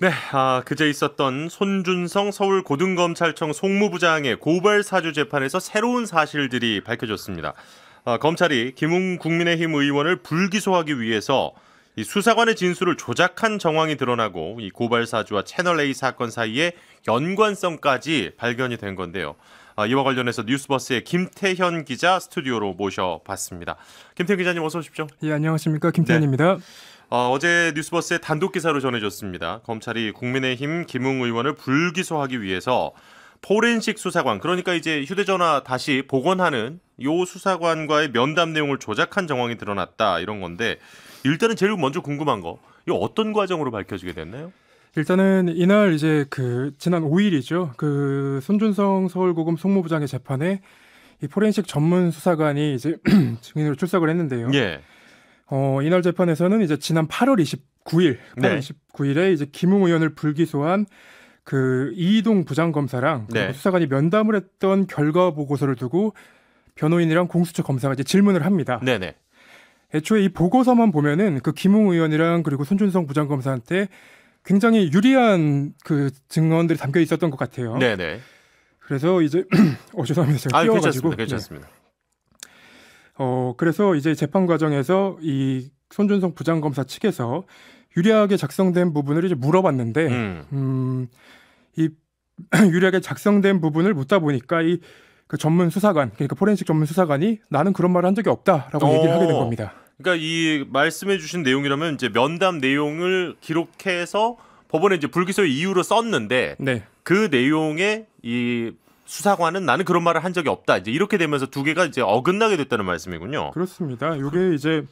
네, 아, 그제 있었던 손준성 서울고등검찰청 송무부장의 고발 사주 재판에서 새로운 사실들이 밝혀졌습니다. 아, 검찰이 김웅 국민의힘 의원을 불기소하기 위해서 이 수사관의 진술을 조작한 정황이 드러나고 이 고발 사주와 채널 A 사건 사이에 연관성까지 발견이 된 건데요. 아, 이와 관련해서 뉴스버스의 김태현 기자 스튜디오로 모셔봤습니다. 김태현 기자님 어서 오십시오. 예, 안녕하십니까 김태현입니다. 네. 어, 제 뉴스버스의 단독 기사로 전해졌습니다. 검찰이 국민의힘 김웅 의원을 불기소하기 위해서 포렌식 수사관 그러니까 이제 휴대전화 다시 복원하는 요 수사관과의 면담 내용을 조작한 정황이 드러났다 이런 건데 일단은 제일 먼저 궁금한 거 이 어떤 과정으로 밝혀지게 됐나요? 일단은 이날 이제 그 지난 5일이죠. 그 손준성 서울고검 송무부장의 재판에 이 포렌식 전문 수사관이 이제 증인으로 출석을 했는데요. 예. 어, 이날 재판에서는 이제 지난 8월 29일, 8월 네. 29일에 이제 김웅 의원을 불기소한 그 이동 부장검사랑 네. 수사관이 면담을 했던 결과 보고서를 두고 변호인이랑 공수처 검사가 이제 질문을 합니다. 네네. 애초에 이 보고서만 보면은 그 김웅 의원이랑 그리고 손준성 부장검사한테 굉장히 유리한 그 증언들이 담겨 있었던 것 같아요. 네네. 그래서 이제 어 죄송합니다. 제가 아, 끼워가지고 괜찮습니다. 괜찮습니다. 네. 어, 그래서 이제 재판 과정에서 이 손준성 부장검사 측에서 유리하게 작성된 부분을 이제 물어봤는데, 음, 음이 유리하게 작성된 부분을 묻다 보니까 이 그 전문 수사관, 그러니까 포렌식 전문 수사관이 나는 그런 말을 한 적이 없다라고 오. 어. 얘기를 하게 된 겁니다. 그러니까 이 말씀해주신 내용이라면 이제 면담 내용을 기록해서 법원에 이제 불기소 이유로 썼는데 네. 그 내용에 이 수사관은 나는 그런 말을 한 적이 없다. 이제 이렇게 되면서 두 개가 이제 어긋나게 됐다는 말씀이군요. 그렇습니다. 이게 이제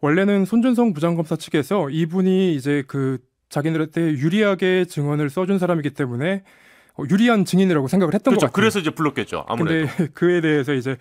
원래는 손준성 부장검사 측에서 이분이 이제 그 자기들한테 유리하게 증언을 써준 사람이기 때문에 어, 유리한 증인이라고 생각을 했던 그렇죠. 그래서 이제 불렀겠죠. 아무래도. 근데 그에 대해서 이제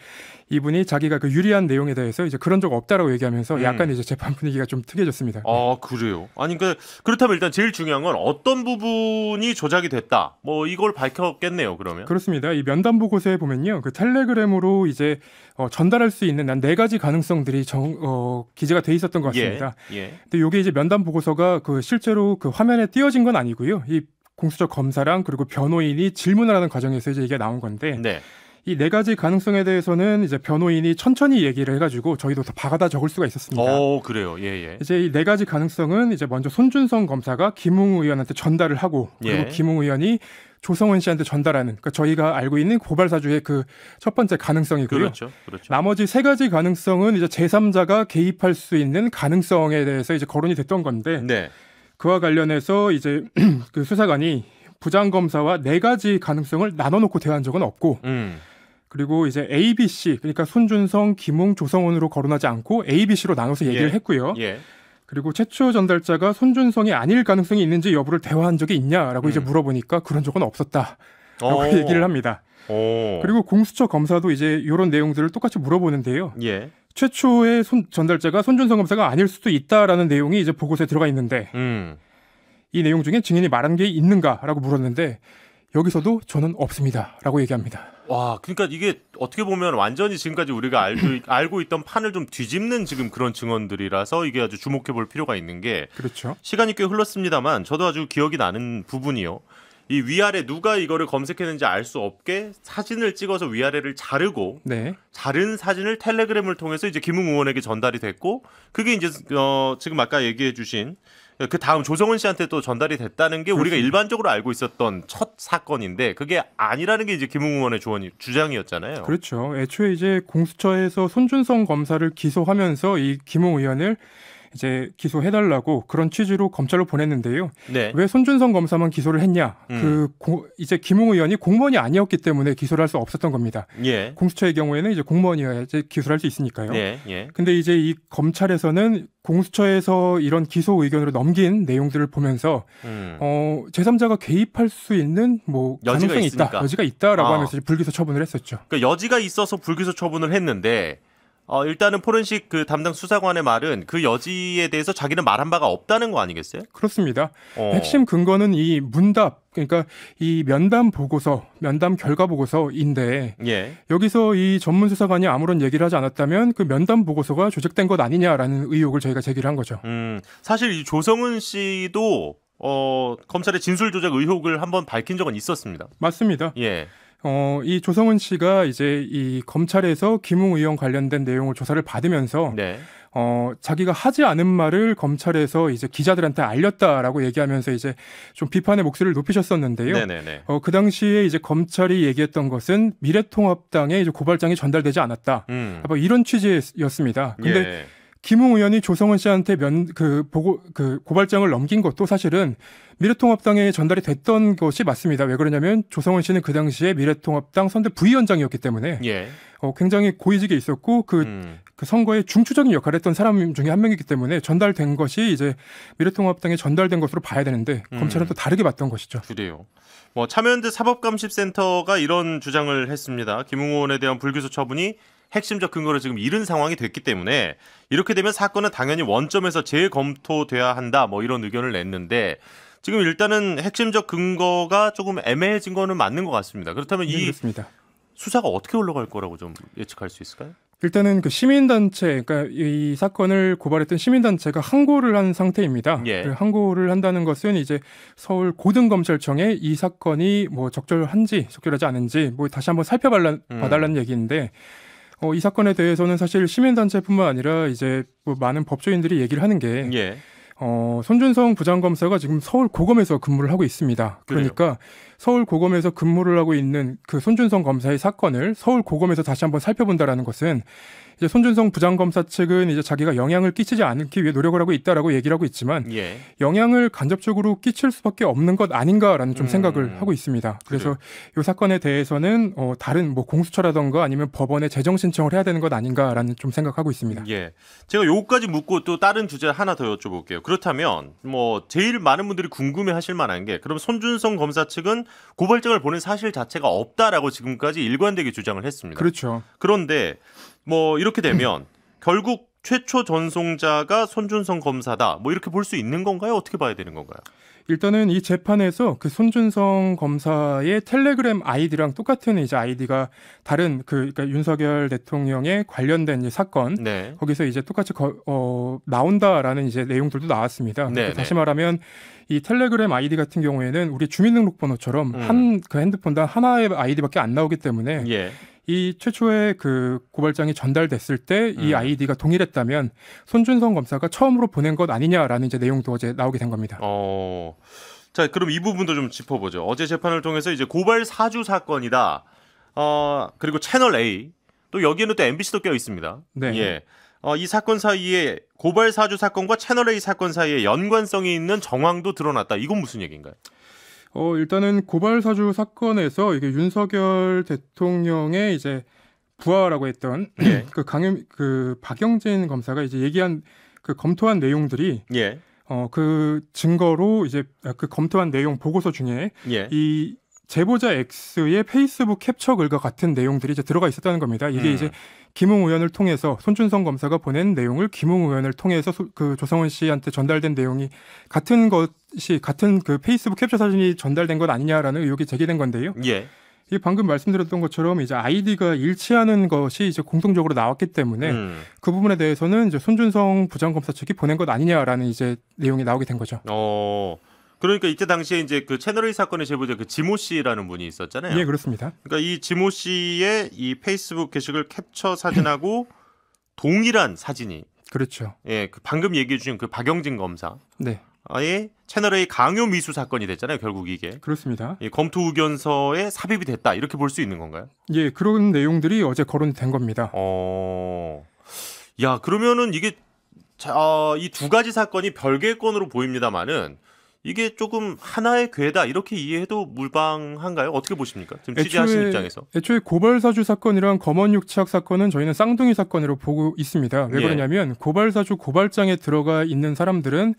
이분이 자기가 그 유리한 내용에 대해서 이제 그런 적 없다라고 얘기하면서 음. 약간 이제 재판 분위기가 좀 특이해졌습니다. 아 그래요. 아니 그러니까 그렇다면 일단 제일 중요한 건 어떤 부분이 조작이 됐다. 뭐 이걸 밝혔겠네요. 그러면 그렇습니다. 이 면담 보고서에 보면요, 그 텔레그램으로 이제 어, 전달할 수 있는 난네 가지 가능성들이 정, 어, 기재가 돼 있었던 것 예, 같습니다. 예, 예. 근데 이게 이제 면담 보고서가 그 실제로 그 화면에 띄어진 건 아니고요. 이 공수처 검사랑 그리고 변호인이 질문을 하는 과정에서 이제 얘기가 나온 건데 네. 이 네 가지 가능성에 대해서는 이제 변호인이 천천히 얘기를 해가지고 저희도 다받아다 적을 수가 있었습니다. 어, 그래요. 예, 예. 이제 이 네 가지 가능성은 이제 먼저 손준성 검사가 김웅 의원한테 전달을 하고 그리고 예. 김웅 의원이 조성원 씨한테 전달하는 그러니까 저희가 알고 있는 고발 사주의 그 첫 번째 가능성이고요. 그렇죠, 그렇죠. 나머지 세 가지 가능성은 이제 제3자가 개입할 수 있는 가능성에 대해서 이제 거론이 됐던 건데. 네. 그와 관련해서 이제 그 수사관이 부장 검사와 네 가지 가능성을 나눠놓고 대한 적은 없고 음. 그리고 이제 A, B, C 그러니까 손준성, 김웅, 조성원으로 거론하지 않고 A, B, C로 나눠서 얘기를 예. 했고요. 예. 그리고 최초 전달자가 손준성이 아닐 가능성이 있는지 여부를 대화한 적이 있냐라고 음. 이제 물어보니까 그런 적은 없었다라고 오. 얘기를 합니다. 오. 그리고 공수처 검사도 이제 이런 내용들을 똑같이 물어보는데요. 예. 최초의 손, 전달자가 손준성 검사가 아닐 수도 있다라는 내용이 이제 보고서에 들어가 있는데 음. 이 내용 중에 증인이 말한 게 있는가라고 물었는데 여기서도 저는 없습니다라고 얘기합니다. 와, 그러니까 이게 어떻게 보면 완전히 지금까지 우리가 알고, 알고 있던 판을 좀 뒤집는 지금 그런 증언들이라서 이게 아주 주목해 볼 필요가 있는 게 그렇죠. 시간이 꽤 흘렀습니다만 저도 아주 기억이 나는 부분이요. 이 위아래 누가 이거를 검색했는지 알 수 없게 사진을 찍어서 위아래를 자르고 네. 자른 사진을 텔레그램을 통해서 이제 김웅 의원에게 전달이 됐고 그게 이제 어 지금 아까 얘기해 주신 그 다음 조성은 씨한테 또 전달이 됐다는 게 우리가 일반적으로 알고 있었던 첫 사건인데 그게 아니라는 게 이제 김웅 의원의 조언이 주장이었잖아요. 그렇죠. 애초에 이제 공수처에서 손준성 검사를 기소하면서 이 김웅 의원을 이제 기소해달라고 그런 취지로 검찰로 보냈는데요. 네. 왜 손준성 검사만 기소를 했냐? 음. 그 고, 이제 김웅 의원이 공무원이 아니었기 때문에 기소를 할 수 없었던 겁니다. 예. 공수처의 경우에는 이제 공무원이어야지 기소를 할 수 있으니까요. 예. 예. 근데 이제 이 검찰에서는 공수처에서 이런 기소 의견으로 넘긴 내용들을 보면서 음. 어, 제3자가 개입할 수 있는 뭐 가능성이 있다, 있으 여지가 있다라고 아. 하면서 불기소 처분을 했었죠. 그러니까 여지가 있어서 불기소 처분을 했는데. 어, 일단은 포렌식 그 담당 수사관의 말은 그 여지에 대해서 자기는 말한 바가 없다는 거 아니겠어요? 그렇습니다. 어. 핵심 근거는 이 문답 그러니까 이 면담 보고서, 면담 결과 보고서인데 예. 여기서 이 전문 수사관이 아무런 얘기를 하지 않았다면 그 면담 보고서가 조작된 것 아니냐라는 의혹을 저희가 제기를 한 거죠. 음, 사실 이 조성은 씨도 어, 검찰의 진술 조작 의혹을 한번 밝힌 적은 있었습니다. 맞습니다. 예. 어, 이 조성은 씨가 이제 이 검찰에서 김웅 의원 관련된 내용을 조사를 받으면서 네. 어, 자기가 하지 않은 말을 검찰에서 이제 기자들한테 알렸다라고 얘기하면서 이제 좀 비판의 목소리를 높이셨었는데요. 네네네. 어, 그 당시에 이제 검찰이 얘기했던 것은 미래통합당에 이제 고발장이 전달되지 않았다. 음. 이런 취지였습니다. 근데 예. 김웅 의원이 조성은 씨한테 면 그 보고 그 고발장을 넘긴 것도 사실은 미래통합당에 전달이 됐던 것이 맞습니다. 왜 그러냐면 조성은 씨는 그 당시에 미래통합당 선대 부위원장이었기 때문에 예. 어, 굉장히 고위직에 있었고 그, 음. 그 선거에 중추적인 역할을 했던 사람 중에 한 명이기 때문에 전달된 것이 이제 미래통합당에 전달된 것으로 봐야 되는데 음. 검찰은 또 다르게 봤던 것이죠. 그래요. 뭐 참여연대 사법감시센터가 이런 주장을 했습니다. 김웅 의원에 대한 불기소 처분이 핵심적 근거를 지금 잃은 상황이 됐기 때문에 이렇게 되면 사건은 당연히 원점에서 재검토돼야 한다 뭐 이런 의견을 냈는데 지금 일단은 핵심적 근거가 조금 애매해진 거는 맞는 것 같습니다. 그렇다면 네, 이 그렇습니다. 수사가 어떻게 올라갈 거라고 좀 예측할 수 있을까요? 일단은 그 시민단체, 그러니까 이 사건을 고발했던 시민단체가 항고를 한 상태입니다. 예. 그 항고를 한다는 것은 이제 서울 고등검찰청에 이 사건이 뭐 적절한지 적절하지 않은지 뭐 다시 한번 살펴봐달라는 음. 얘기인데 어, 이 사건에 대해서는 사실 시민단체뿐만 아니라 이제 뭐 많은 법조인들이 얘기를 하는 게 예. 어, 손준성 부장검사가 지금 서울 고검에서 근무를 하고 있습니다. 그래요. 그러니까 서울 고검에서 근무를 하고 있는 그 손준성 검사의 사건을 서울 고검에서 다시 한번 살펴본다라는 것은 이제 손준성 부장검사 측은 이제 자기가 영향을 끼치지 않기 위해 노력을 하고 있다라고 얘기를 하고 있지만 예. 영향을 간접적으로 끼칠 수밖에 없는 것 아닌가라는 좀 음. 생각을 하고 있습니다. 그래서 그래. 이 사건에 대해서는 어, 다른 뭐 공수처라던가 아니면 법원에 재정 신청을 해야 되는 것 아닌가라는 좀 생각하고 있습니다. 예. 제가 요거까지 묻고 또 다른 주제 하나 더 여쭤볼게요. 그렇다면 뭐 제일 많은 분들이 궁금해 하실 만한 게 그럼 손준성 검사 측은 고발장을 보낸 사실 자체가 없다라고 지금까지 일관되게 주장을 했습니다. 그렇죠. 그런데 뭐 이렇게 되면 결국 최초 전송자가 손준성 검사다. 뭐 이렇게 볼 수 있는 건가요? 어떻게 봐야 되는 건가요? 일단은 이 재판에서 그 손준성 검사의 텔레그램 아이디랑 똑같은 이제 아이디가 다른 그 그러니까 윤석열 대통령에 관련된 이 사건 네. 거기서 이제 똑같이 거, 어 나온다라는 이제 내용들도 나왔습니다. 네, 그러니까 다시 말하면 이 텔레그램 아이디 같은 경우에는 우리 주민등록번호처럼 음. 한그 핸드폰당 하나의 아이디밖에 안 나오기 때문에 예. 이 최초의 그 고발장이 전달됐을 때이 음. 아이디가 동일했다면 손준성 검사가 처음으로 보낸 것 아니냐라는 이제 내용도 어제 나오게 된 겁니다. 어. 자, 그럼 이 부분도 좀 짚어보죠. 어제 재판을 통해서 이제 고발 사주 사건이다. 어, 그리고 채널 A. 또 여기에는 또 MBC도 껴 있습니다. 네. 예. 어, 이 사건 사이에 고발 사주 사건과 채널 A 사건 사이에 연관성이 있는 정황도 드러났다. 이건 무슨 얘기인가요? 어, 일단은 고발 사주 사건에서 이게 윤석열 대통령의 이제 부하라고 했던 예. 그 강윤 그 박영진 검사가 이제 얘기한 그 검토한 내용들이 예. 어, 그 증거로 이제 아, 그 검토한 내용 보고서 중에 예. 이 제보자 X의 페이스북 캡처 글과 같은 내용들이 이제 들어가 있었다는 겁니다. 이게 음. 이제 김웅 의원을 통해서 손준성 검사가 보낸 내용을 김웅 의원을 통해서 소, 그 조성원 씨한테 전달된 내용이 같은 것이 같은 그 페이스북 캡처 사진이 전달된 것 아니냐라는 의혹이 제기된 건데요. 예. 이 방금 말씀드렸던 것처럼 이제 아이디가 일치하는 것이 이제 공통적으로 나왔기 때문에 음. 그 부분에 대해서는 이제 손준성 부장검사 측이 보낸 것 아니냐라는 이제 내용이 나오게 된 거죠. 어. 그러니까 이때 당시에 이제 그 채널 의 사건의 제보자 그 지모 씨라는 분이 있었잖아요. 예, 그렇습니다. 그러니까 이 지모 씨의 이 페이스북 게시글 캡처 사진하고 동일한 사진이 그렇죠. 예, 그 방금 얘기해 주신 그 박영진 검사. 네. 아예 채널 A 강요 미수 사건이 됐잖아요. 결국 이게 그렇습니다. 예, 검토 의견서에 삽입이 됐다 이렇게 볼 수 있는 건가요? 예, 그런 내용들이 어제 거론된 겁니다. 어, 야 그러면은 이게 자, 아, 이두 가지 사건이 별개 건으로 보입니다만은 이게 조금 하나의 괴다 이렇게 이해해도 물방한가요? 어떻게 보십니까? 지금 취재하신 입장에서. 애초에 고발사주 사건이랑 검언육치학 사건은 저희는 쌍둥이 사건으로 보고 있습니다. 왜 예. 그러냐면 예. 고발사주 고발장에 들어가 있는 사람들은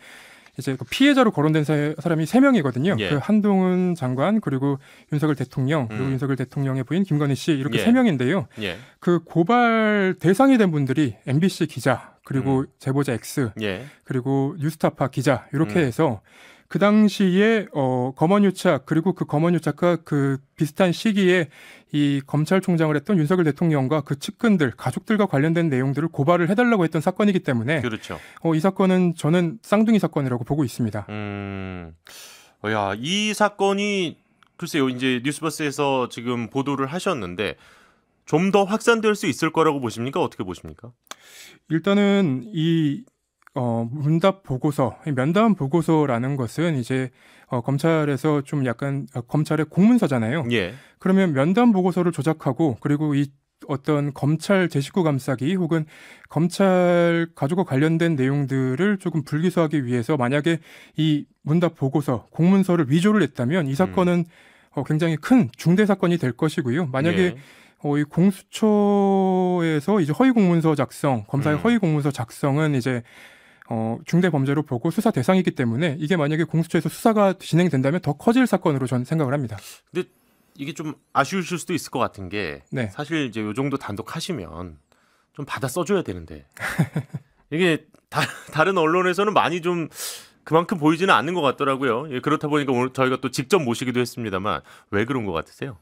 이제 그 피해자로 거론된 사람이 세 명이거든요. 예. 그 한동훈 장관 그리고 윤석열 대통령 그리고 음. 윤석열 대통령의 부인 김건희 씨 이렇게 예. 세 예. 명인데요. 예. 그 고발 대상이 된 분들이 MBC 기자 그리고 음. 제보자 X 예. 그리고 뉴스타파 기자 이렇게 음. 해서 그 당시에 어 검언유착 그리고 그 검언유착과 그 비슷한 시기에 이 검찰총장을 했던 윤석열 대통령과 그 측근들 가족들과 관련된 내용들을 고발을 해달라고 했던 사건이기 때문에 그렇죠. 어, 이 사건은 저는 쌍둥이 사건이라고 보고 있습니다. 음, 어, 야, 이 사건이 글쎄요 이제 뉴스버스에서 지금 보도를 하셨는데 좀 더 확산될 수 있을 거라고 보십니까? 어떻게 보십니까? 일단은 이 어, 문답 보고서, 면담 보고서라는 것은 이제 어, 검찰에서 좀 약간 어, 검찰의 공문서잖아요. 예. 그러면 면담 보고서를 조작하고 그리고 이 어떤 검찰 제식구 감싸기 혹은 검찰 가족과 관련된 내용들을 조금 불기소하기 위해서 만약에 이 문답 보고서 공문서를 위조를 했다면 이 음. 사건은 음. 어, 굉장히 큰 중대 사건이 될 것이고요. 만약에 예. 어, 이 공수처에서 이제 허위 공문서 작성, 검사의 음. 허위 공문서 작성은 이제 어, 중대 범죄로 보고 수사 대상이기 때문에 이게 만약에 공수처에서 수사가 진행된다면 더 커질 사건으로 저는 생각을 합니다. 근데 이게 좀 아쉬우실 수도 있을 것 같은 게 네. 사실 이제 요 정도 단독하시면 좀 받아 써줘야 되는데 이게 다, 다른 언론에서는 많이 좀 그만큼 보이지는 않는 것 같더라고요. 예, 그렇다 보니까 오늘 저희가 또 직접 모시기도 했습니다만 왜 그런 것 같으세요?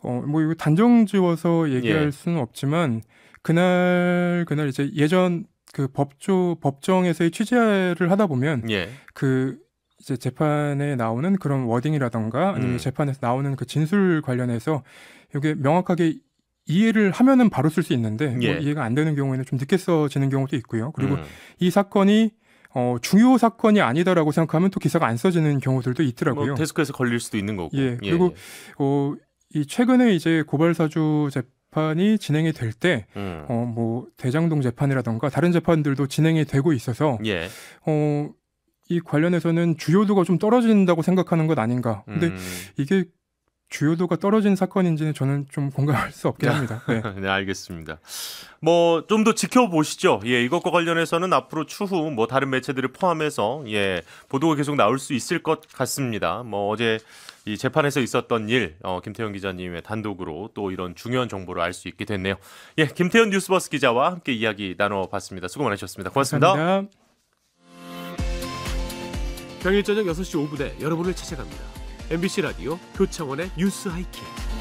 어, 뭐 이거 단정 지어서 얘기할 예. 수는 없지만 그날 그날 이제 예전 그 법조 법정에서의 취재를 하다 보면 예. 그 이제 재판에 나오는 그런 워딩이라던가 아니면 음. 재판에서 나오는 그 진술 관련해서 이게 명확하게 이해를 하면은 바로 쓸 수 있는데 뭐 예. 뭐 이해가 안 되는 경우에는 좀 늦게 써지는 경우도 있고요. 그리고 음. 이 사건이 어, 중요 사건이 아니다라고 생각하면 또 기사가 안 써지는 경우들도 있더라고요. 뭐 데스크에서 걸릴 수도 있는 거고. 예. 예 그리고 예, 어, 이 최근에 이제 고발사주 재 재판이 진행이 될 때, 음. 어, 뭐, 대장동 재판이라던가 다른 재판들도 진행이 되고 있어서, 예. 어, 이 관련해서는 주요도가 좀 떨어진다고 생각하는 것 아닌가. 근데 음. 이게 주요도가 떨어진 사건인지는 저는 좀 공감할 수 없긴 네. 합니다. 네, 네 알겠습니다. 뭐 좀 더 지켜보시죠. 예, 이것과 관련해서는 앞으로 추후 뭐 다른 매체들을 포함해서 예 보도가 계속 나올 수 있을 것 같습니다. 뭐 어제 이 재판에서 있었던 일, 어, 김태현 기자님의 단독으로 또 이런 중요한 정보를 알 수 있게 됐네요. 예, 김태현 뉴스버스 기자와 함께 이야기 나눠봤습니다. 수고 많으셨습니다. 고맙습니다. 감사합니다. 평일 저녁 6시 5분에 여러분을 찾아갑니다. MBC 라디오 교창원의 뉴스 하이킥.